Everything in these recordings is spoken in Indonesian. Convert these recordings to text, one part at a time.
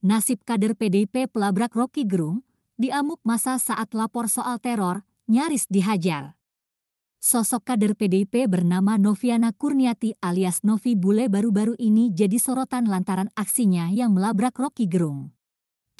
Nasib kader PDIP pelabrak Rocky Gerung, diamuk masa saat lapor soal teror, nyaris dihajar. Sosok kader PDIP bernama Noviana Kurniati alias Novi Bule baru-baru ini jadi sorotan lantaran aksinya yang melabrak Rocky Gerung.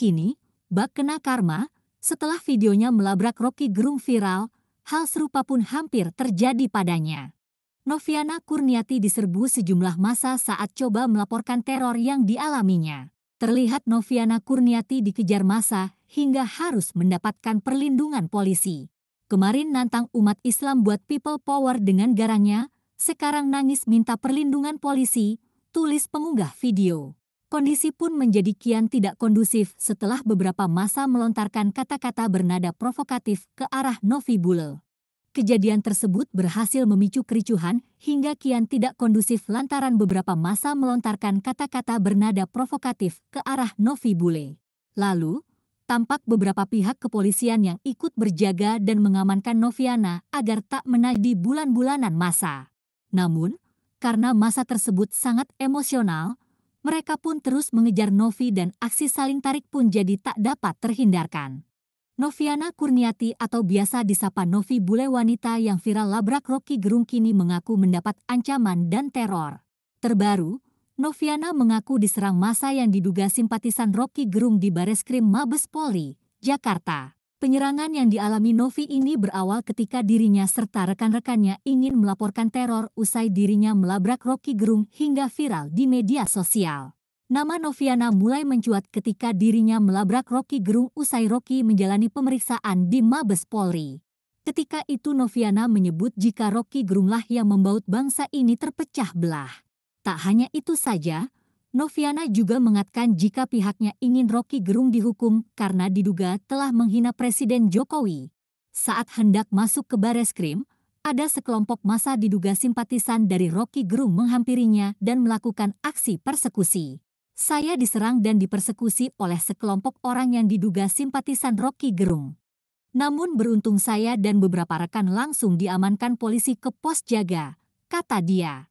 Kini, bak kena karma, setelah videonya melabrak Rocky Gerung viral, hal serupa pun hampir terjadi padanya. Noviana Kurniati diserbu sejumlah masa saat coba melaporkan teror yang dialaminya terlihat Noviana Kurniati dikejar massa hingga harus mendapatkan perlindungan polisi. Kemarin nantang umat Islam buat people power dengan garangnya, sekarang nangis minta perlindungan polisi, tulis pengunggah video. Kondisi pun menjadi kian tidak kondusif setelah beberapa masa melontarkan kata-kata bernada provokatif ke arah Novi Bule. Kejadian tersebut berhasil memicu kericuhan hingga kian tidak kondusif lantaran beberapa masa melontarkan kata-kata bernada provokatif ke arah Novi Bule. Lalu, tampak beberapa pihak kepolisian yang ikut berjaga dan mengamankan Noviana agar tak menadi bulan-bulanan masa. Namun, karena masa tersebut sangat emosional, mereka pun terus mengejar Novi dan aksi saling tarik pun jadi tak dapat terhindarkan. Noviana Kurniati atau biasa disapa Novi bule wanita yang viral labrak Rocky Gerung kini mengaku mendapat ancaman dan teror. Terbaru, Noviana mengaku diserang masa yang diduga simpatisan Rocky Gerung di Bareskrim Mabes Polri, Jakarta. Penyerangan yang dialami Novi ini berawal ketika dirinya serta rekan-rekannya ingin melaporkan teror usai dirinya melabrak Rocky Gerung hingga viral di media sosial. Nama Noviana mulai mencuat ketika dirinya melabrak Rocky Gerung usai Rocky menjalani pemeriksaan di Mabes Polri. Ketika itu Noviana menyebut jika Rocky Gerunglah yang membaut bangsa ini terpecah belah. Tak hanya itu saja, Noviana juga mengatakan jika pihaknya ingin Rocky Gerung dihukum karena diduga telah menghina Presiden Jokowi. Saat hendak masuk ke krim, ada sekelompok masa diduga simpatisan dari Rocky Gerung menghampirinya dan melakukan aksi persekusi saya diserang dan dipersekusi oleh sekelompok orang yang diduga simpatisan Rocky Gerung. Namun beruntung saya dan beberapa rekan langsung diamankan polisi ke pos jaga, kata dia.